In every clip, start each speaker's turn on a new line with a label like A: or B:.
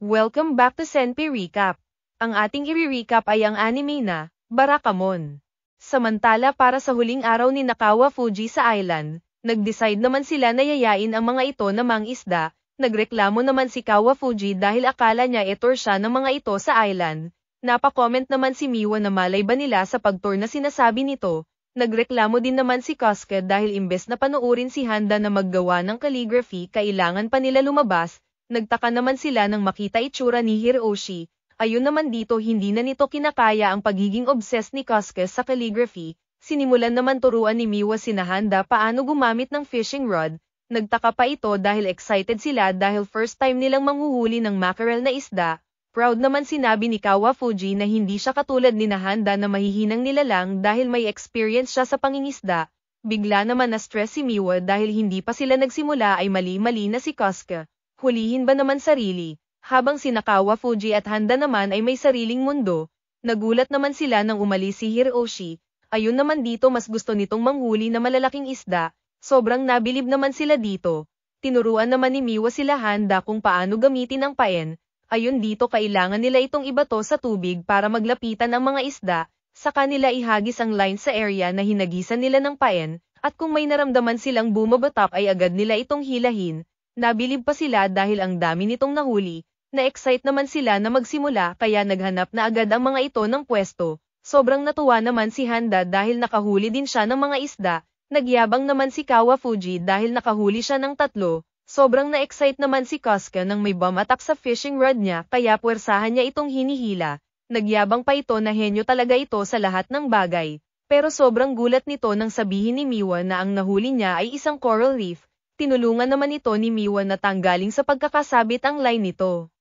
A: Welcome back to Senpi Recap. Ang ating i-recap ay ang anime na, Barakamon. Samantala para sa huling araw ni Nakawa Fuji sa island, nag-decide naman sila na yayain ang mga ito na mangisda, nagreklamo naman si Kawa Fuji dahil akala niya itor siya ng mga ito sa island, Napakomment naman si Miwa na malay ba nila sa pagtour na sinasabi nito, nagreklamo din naman si Koske dahil imbes na panuurin si Handa na maggawa ng calligraphy kailangan pa nila lumabas, nagtaka naman sila nang makita itsura ni Hiroshi, ayun naman dito hindi na nito kinakaya ang pagiging obsessed ni Koskes sa calligraphy, sinimulan naman turuan ni Miwa sinahanda paano gumamit ng fishing rod, nagtaka pa ito dahil excited sila dahil first time nilang manghuhuli ng mackerel na isda, proud naman sinabi ni Kawafuji na hindi siya katulad ni Nahanda na mahihinang nilalang dahil may experience siya sa pangingisda, Bigla naman na stress si Miwa dahil hindi pa sila nagsimula ay mali-mali na si Koska hulihin ba naman sarili, habang sinakawa Fuji at Handa naman ay may sariling mundo, nagulat naman sila nang umalis si Hiroshi, ayun naman dito mas gusto nitong manghuli na malalaking isda, sobrang nabilib naman sila dito, tinuruan naman ni Miwa sila Handa kung paano gamitin ang paen, ayun dito kailangan nila itong ibato sa tubig para maglapitan ang mga isda, saka nila ihagis ang line sa area na hinagisan nila ng paen, at kung may naramdaman silang bumabotap ay agad nila itong hilahin, Nabilib pa sila dahil ang dami nitong nahuli, na-excite naman sila na magsimula kaya naghanap na agad ang mga ito ng pwesto. Sobrang natuwa naman si Handa dahil nakahuli din siya ng mga isda, nagyabang naman si Kawa Fuji dahil nakahuli siya ng tatlo, sobrang na-excite naman si Koska nang may bomb attack sa fishing rod niya kaya puwersahan niya itong hinihila, nagyabang pa ito na henyo talaga ito sa lahat ng bagay. Pero sobrang gulat nito nang sabihin ni Miwa na ang nahuli niya ay isang coral reef, tinulungan naman ito ni Miwa na tanggaling sa pagkakasabit ang line nito.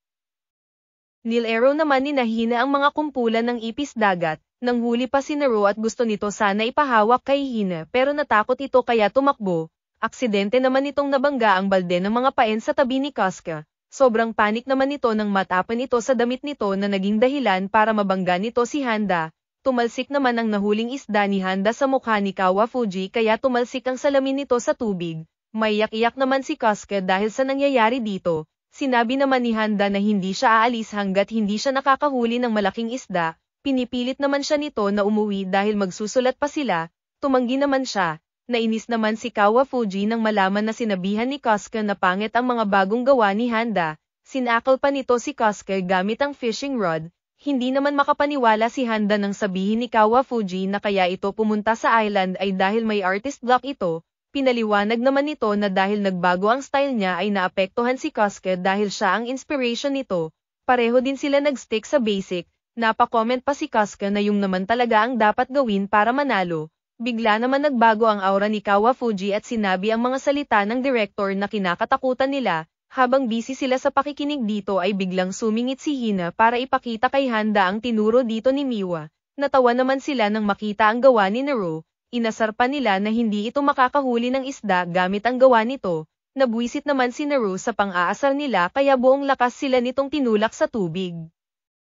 A: Arrow naman ninahina ang mga kumpulan ng ipis dagat, nang huli pa si Nero at gusto nito sana ipahawak kay Hina pero natakot ito kaya tumakbo, aksidente naman itong nabangga ang balde ng mga paen sa tabi ni Casca. Sobrang panik naman nito nang matapon ito sa damit nito na naging dahilan para mabangga nito si Handa, tumalsik naman ang nahuling isda ni Handa sa mukha ni Kawa Fuji kaya tumalsik ang salamin nito sa tubig, Maiyak-iyak naman si Koske dahil sa nangyayari dito, sinabi naman ni Handa na hindi siya aalis hanggat hindi siya nakakahuli ng malaking isda, pinipilit naman siya nito na umuwi dahil magsusulat pa sila, tumanggi naman siya, nainis naman si Kawa Fuji nang malaman na sinabihan ni Koske na pangit ang mga bagong gawa ni Handa, sinakal pa nito si Koske gamit ang fishing rod, hindi naman makapaniwala si Handa nang sabihin ni Kawa Fuji na kaya ito pumunta sa island ay dahil may artist block ito, Pinaliwanag naman nito na dahil nagbago ang style niya ay naapektuhan si Casket dahil siya ang inspiration nito, pareho din sila nagstick sa basic, napakomment pa si Casca na yung naman talaga ang dapat gawin para manalo, bigla naman nagbago ang aura ni Kawafuji at sinabi ang mga salita ng director na kinakatakutan nila, habang busy sila sa pakikinig dito ay biglang sumingit si Hina para ipakita kay Handa ang tinuro dito ni Miwa, natawa naman sila nang makita ang gawa ni Naru, Inasar pa nila na hindi ito makakahuli ng isda gamit ang gawa nito, nabwisit naman si Naru sa pang-aasar nila kaya buong lakas sila nitong tinulak sa tubig.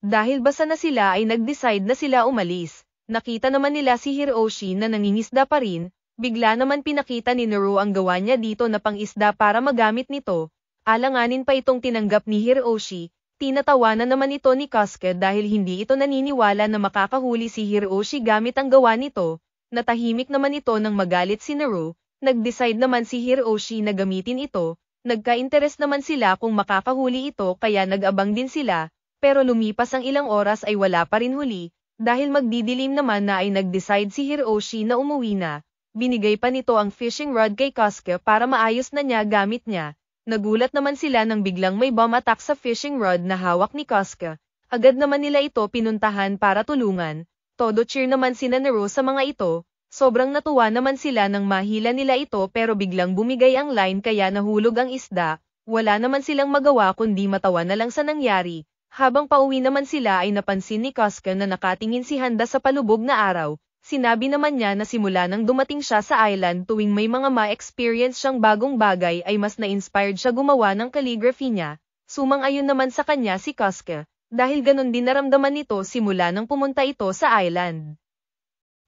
A: Dahil basa na sila ay nag-decide na sila umalis, nakita naman nila si Hiroshi na nangingisda pa rin, bigla naman pinakita ni Naru ang gawa niya dito na pang-isda para magamit nito, alanganin pa itong tinanggap ni Hiroshi, Tinatawanan naman ito ni Kasuke dahil hindi ito naniniwala na makakahuli si Hiroshi gamit ang gawa nito, natahimik naman ito nang magalit si Naru, nag-decide naman si Hiroshi na gamitin ito, nagka-interes naman sila kung makakahuli ito kaya nag-abang din sila, pero lumipas ang ilang oras ay wala pa rin huli, dahil magdidilim naman na ay nag-decide si Hiroshi na umuwi na, binigay pa nito ang fishing rod kay Kosuke para maayos na niya gamit niya, nagulat naman sila nang biglang may bomb attack sa fishing rod na hawak ni Kosuke, agad naman nila ito pinuntahan para tulungan, todo cheer naman si Nanaro sa mga ito, sobrang natuwa naman sila nang mahila nila ito pero biglang bumigay ang line kaya nahulog ang isda, wala naman silang magawa kundi matawa na lang sa nangyari, habang pauwi naman sila ay napansin ni Costco na nakatingin si Handa sa palubog na araw, sinabi naman niya na simula nang dumating siya sa island tuwing may mga ma-experience siyang bagong bagay ay mas na-inspired siya gumawa ng calligraphy niya, sumang-ayon naman sa kanya si Costco, dahil ganun din naramdaman nito simula nang pumunta ito sa island.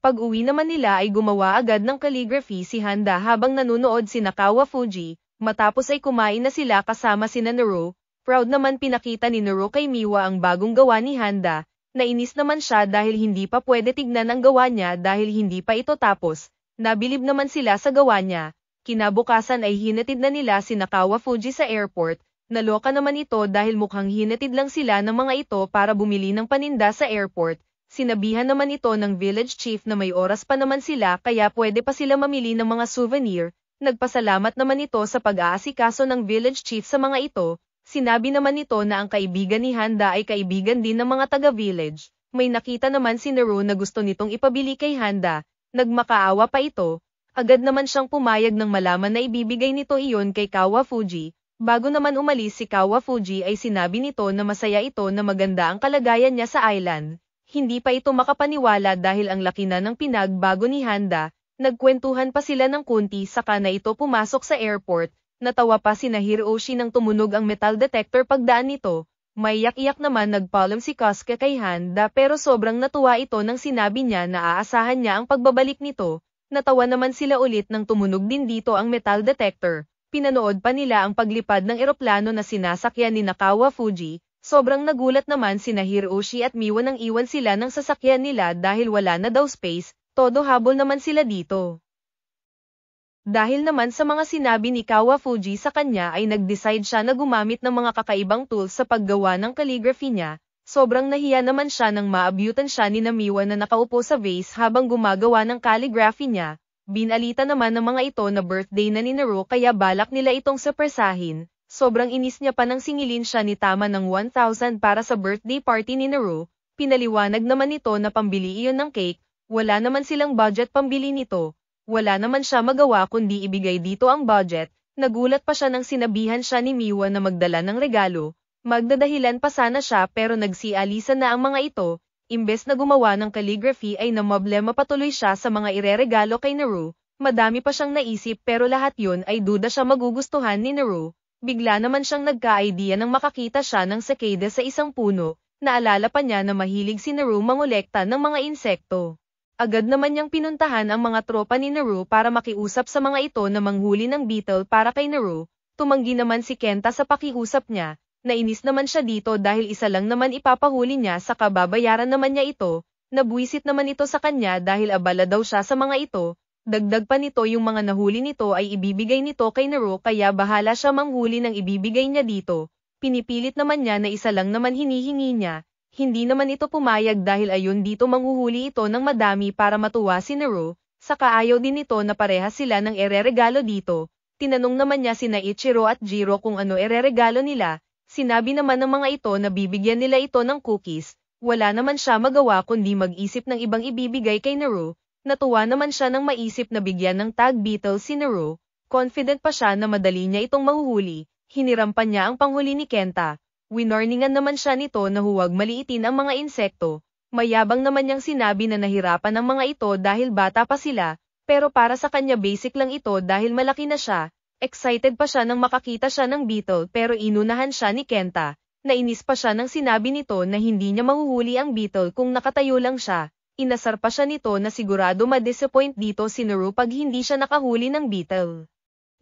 A: Pag-uwi naman nila ay gumawa agad ng calligraphy si Handa habang nanunood si Nakawa Fuji, matapos ay kumain na sila kasama si Nanoro, proud naman pinakita ni Noro kay Miwa ang bagong gawa ni Handa, nainis naman siya dahil hindi pa pwede tignan ang gawa niya dahil hindi pa ito tapos, nabilib naman sila sa gawa niya, kinabukasan ay hinatid na nila si Nakawa Fuji sa airport, Naloka naman ito dahil mukhang hinatid lang sila ng mga ito para bumili ng paninda sa airport, sinabihan naman ito ng village chief na may oras pa naman sila kaya pwede pa sila mamili ng mga souvenir, nagpasalamat naman ito sa pag-aasikaso ng village chief sa mga ito, sinabi naman ito na ang kaibigan ni Handa ay kaibigan din ng mga taga-village, may nakita naman si Nero na gusto nitong ipabili kay Handa, nagmakaawa pa ito, agad naman siyang pumayag nang malaman na ibibigay nito iyon kay Kawa Fuji, Bago naman umalis si Kawafuji ay sinabi nito na masaya ito na maganda ang kalagayan niya sa island. Hindi pa ito makapaniwala dahil ang laki na ng pinagbago ni Handa, nagkwentuhan pa sila ng kunti saka na ito pumasok sa airport, natawa pa si Hiroshi nang tumunog ang metal detector pagdaan nito, maiyak-iyak naman nagpalam si Kosuke kay Handa pero sobrang natuwa ito nang sinabi niya na aasahan niya ang pagbabalik nito, natawa naman sila ulit nang tumunog din dito ang metal detector pinanood pa nila ang paglipad ng eroplano na sinasakyan ni Nakawa Fuji, sobrang nagulat naman sina Hiroshi at Miwa nang iwan sila ng sasakyan nila dahil wala na daw space, todo habol naman sila dito. Dahil naman sa mga sinabi ni Kawa Fuji sa kanya ay nag-decide siya na gumamit ng mga kakaibang tools sa paggawa ng calligraphy niya, sobrang nahiya naman siya nang maabutan siya ni Namiwa na nakaupo sa vase habang gumagawa ng calligraphy niya, Binalita naman ng mga ito na birthday na ni Naru kaya balak nila itong sapersahin, sobrang inis niya pa nang singilin siya ni Tama ng 1,000 para sa birthday party ni Naru, pinaliwanag naman ito na pambili iyon ng cake, wala naman silang budget pambili nito, wala naman siya magawa kundi ibigay dito ang budget, nagulat pa siya nang sinabihan siya ni Miwa na magdala ng regalo, magdadahilan pa sana siya pero nagsialisa na ang mga ito, imbes na gumawa ng calligraphy ay namoblema patuloy siya sa mga ireregalo kay Naru, madami pa siyang naisip pero lahat yun ay duda siya magugustuhan ni Naru, bigla naman siyang nagka-idea nang makakita siya ng sekede sa isang puno, naalala pa niya na mahilig si Naru mangolekta ng mga insekto. Agad naman niyang pinuntahan ang mga tropa ni Naru para makiusap sa mga ito na manghuli ng beetle para kay Naru, tumanggi naman si Kenta sa pakiusap niya, Nainis naman siya dito dahil isa lang naman ipapahuli niya sa kababayaran naman niya ito, nabuisit naman ito sa kanya dahil abala daw siya sa mga ito, dagdag pa nito yung mga nahuli nito ay ibibigay nito kay Nero kaya bahala siya manghuli ng ibibigay niya dito, pinipilit naman niya na isa lang naman hinihingi niya, hindi naman ito pumayag dahil ayun dito manghuhuli ito ng madami para matuwa si Nero, saka ayaw din ito na pareha sila ng ereregalo dito, tinanong naman niya si Naichiro at Jiro kung ano ereregalo nila, Sinabi naman ng mga ito na bibigyan nila ito ng cookies, wala naman siya magawa kundi mag-isip ng ibang ibibigay kay Naru, natuwa naman siya nang maisip na bigyan ng tag beetle si Naru, confident pa siya na madali niya itong mahuhuli, hinirampan niya ang panghuli ni Kenta, winorningan naman siya nito na huwag maliitin ang mga insekto, mayabang naman niyang sinabi na nahirapan ang mga ito dahil bata pa sila, pero para sa kanya basic lang ito dahil malaki na siya, Excited pa siya nang makakita siya ng beetle pero inunahan siya ni Kenta. Nainis pa siya nang sinabi nito na hindi niya mahuhuli ang beetle kung nakatayo lang siya. Inasar pa siya nito na sigurado ma-disappoint dito si Naru pag hindi siya nakahuli ng beetle.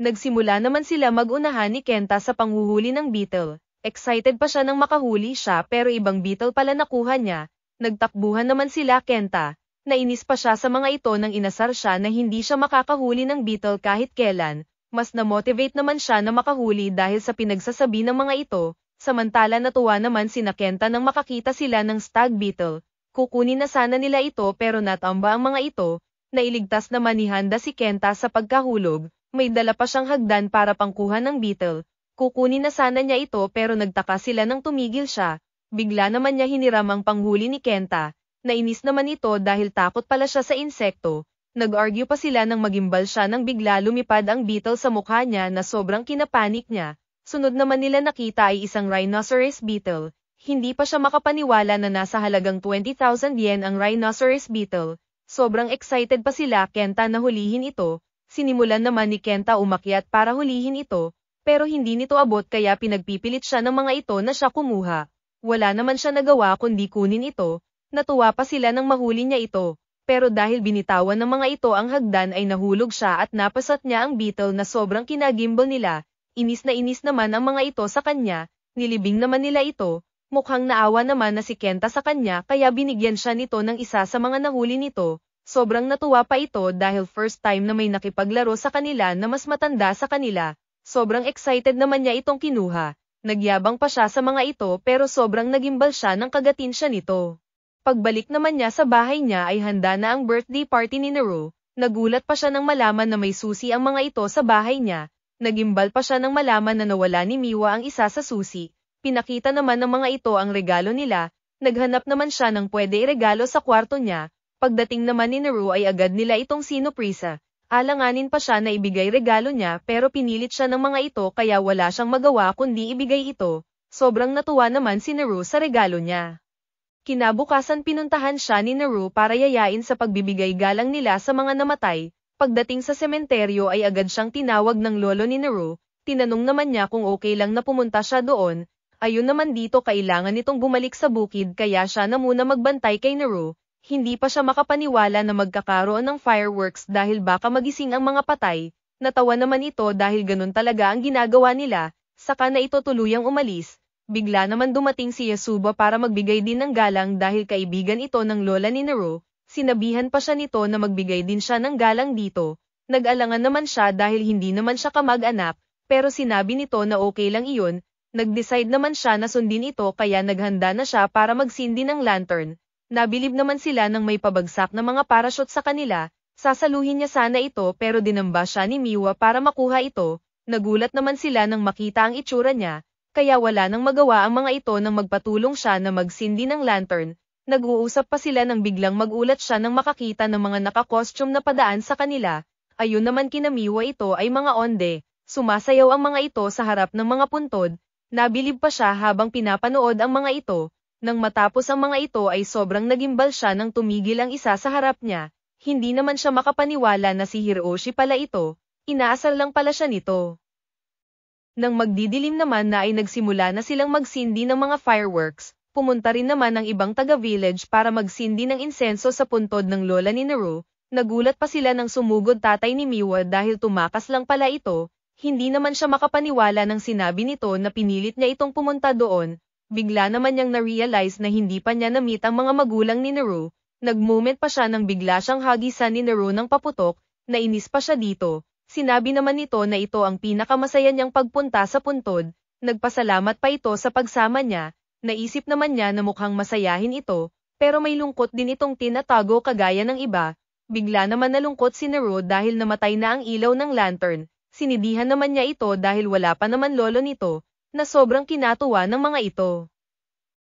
A: Nagsimula naman sila mag-unahan ni Kenta sa panghuhuli ng beetle. Excited pa siya nang makahuli siya pero ibang beetle pala nakuha niya. Nagtakbuhan naman sila Kenta. Nainis pa siya sa mga ito nang inasar siya na hindi siya makakahuli ng beetle kahit kailan mas na-motivate naman siya na makahuli dahil sa pinagsasabi ng mga ito, samantala natuwa naman si Nakenta nang makakita sila ng stag beetle, kukunin na sana nila ito pero natamba ang mga ito, nailigtas naman ni Handa si Kenta sa pagkahulog, may dala pa siyang hagdan para pangkuha ng beetle, kukunin na sana niya ito pero nagtaka sila nang tumigil siya, bigla naman niya hiniram ang panghuli ni Kenta, nainis naman ito dahil takot pala siya sa insekto, nag-argue pa sila nang magimbal siya nang bigla lumipad ang beetle sa mukha niya na sobrang kinapanik niya. Sunod naman nila nakita ay isang rhinoceros beetle. Hindi pa siya makapaniwala na nasa halagang 20,000 yen ang rhinoceros beetle. Sobrang excited pa sila Kenta na hulihin ito. Sinimulan naman ni Kenta umakyat para hulihin ito, pero hindi nito abot kaya pinagpipilit siya ng mga ito na siya kumuha. Wala naman siya nagawa kundi kunin ito. Natuwa pa sila nang mahuli niya ito pero dahil binitawan ng mga ito ang hagdan ay nahulog siya at napasat niya ang beetle na sobrang kinagimbal nila, inis na inis naman ang mga ito sa kanya, nilibing naman nila ito, mukhang naawa naman na si Kenta sa kanya kaya binigyan siya nito ng isa sa mga nahuli nito, sobrang natuwa pa ito dahil first time na may nakipaglaro sa kanila na mas matanda sa kanila, sobrang excited naman niya itong kinuha, nagyabang pa siya sa mga ito pero sobrang nagimbal siya ng kagatin siya nito. Pagbalik naman niya sa bahay niya ay handa na ang birthday party ni Nero, nagulat pa siya nang malaman na may susi ang mga ito sa bahay niya, nagimbal pa siya nang malaman na nawala ni Miwa ang isa sa susi, pinakita naman ng mga ito ang regalo nila, naghanap naman siya ng pwede regalo sa kwarto niya, pagdating naman ni Nero ay agad nila itong sinuprisa, alanganin pa siya na ibigay regalo niya pero pinilit siya ng mga ito kaya wala siyang magawa kundi ibigay ito, sobrang natuwa naman si Nero sa regalo niya. Kinabukasan pinuntahan siya ni Naru para yayain sa pagbibigay galang nila sa mga namatay, pagdating sa sementeryo ay agad siyang tinawag ng lolo ni Naru, tinanong naman niya kung okay lang na pumunta siya doon, ayun naman dito kailangan nitong bumalik sa bukid kaya siya na muna magbantay kay Naru, hindi pa siya makapaniwala na magkakaroon ng fireworks dahil baka magising ang mga patay, natawa naman ito dahil ganun talaga ang ginagawa nila, saka na ito tuluyang umalis, Bigla naman dumating si Yasuba para magbigay din ng galang dahil kaibigan ito ng lola ni Nero, sinabihan pa siya nito na magbigay din siya ng galang dito, nag-alangan naman siya dahil hindi naman siya kamag-anak, pero sinabi nito na okay lang iyon, nag-decide naman siya na sundin ito kaya naghanda na siya para magsindi ng lantern, nabilib naman sila ng may pabagsak na mga parachute sa kanila, sasaluhin niya sana ito pero dinamba siya ni Miwa para makuha ito, nagulat naman sila nang makita ang itsura niya, kaya wala nang magawa ang mga ito nang magpatulong siya na magsindi ng lantern. Nag-uusap pa sila nang biglang magulat siya nang makakita ng mga nakakostyum na padaan sa kanila. Ayun naman kinamiwa ito ay mga onde. Sumasayaw ang mga ito sa harap ng mga puntod. Nabilib pa siya habang pinapanood ang mga ito. Nang matapos ang mga ito ay sobrang nagimbal siya nang tumigil ang isa sa harap niya. Hindi naman siya makapaniwala na si Hiroshi pala ito. Inaasal lang pala siya nito. Nang magdidilim naman na ay nagsimula na silang magsindi ng mga fireworks, pumunta rin naman ang ibang taga-village para magsindi ng insenso sa puntod ng lola ni Naru, nagulat pa sila ng sumugod tatay ni Miwa dahil tumakas lang pala ito, hindi naman siya makapaniwala ng sinabi nito na pinilit niya itong pumunta doon, bigla naman niyang na-realize na hindi pa niya na-meet ang mga magulang ni Naru, nag-moment pa siya nang bigla siyang hagisan ni Naru ng paputok, nainis pa siya dito, Sinabi naman nito na ito ang pinakamasaya niyang pagpunta sa puntod, nagpasalamat pa ito sa pagsama niya, naisip naman niya na mukhang masayahin ito, pero may lungkot din itong tinatago kagaya ng iba, bigla naman nalungkot si Nero dahil namatay na ang ilaw ng lantern, sinidihan naman niya ito dahil wala pa naman lolo nito, na sobrang kinatuwa ng mga ito.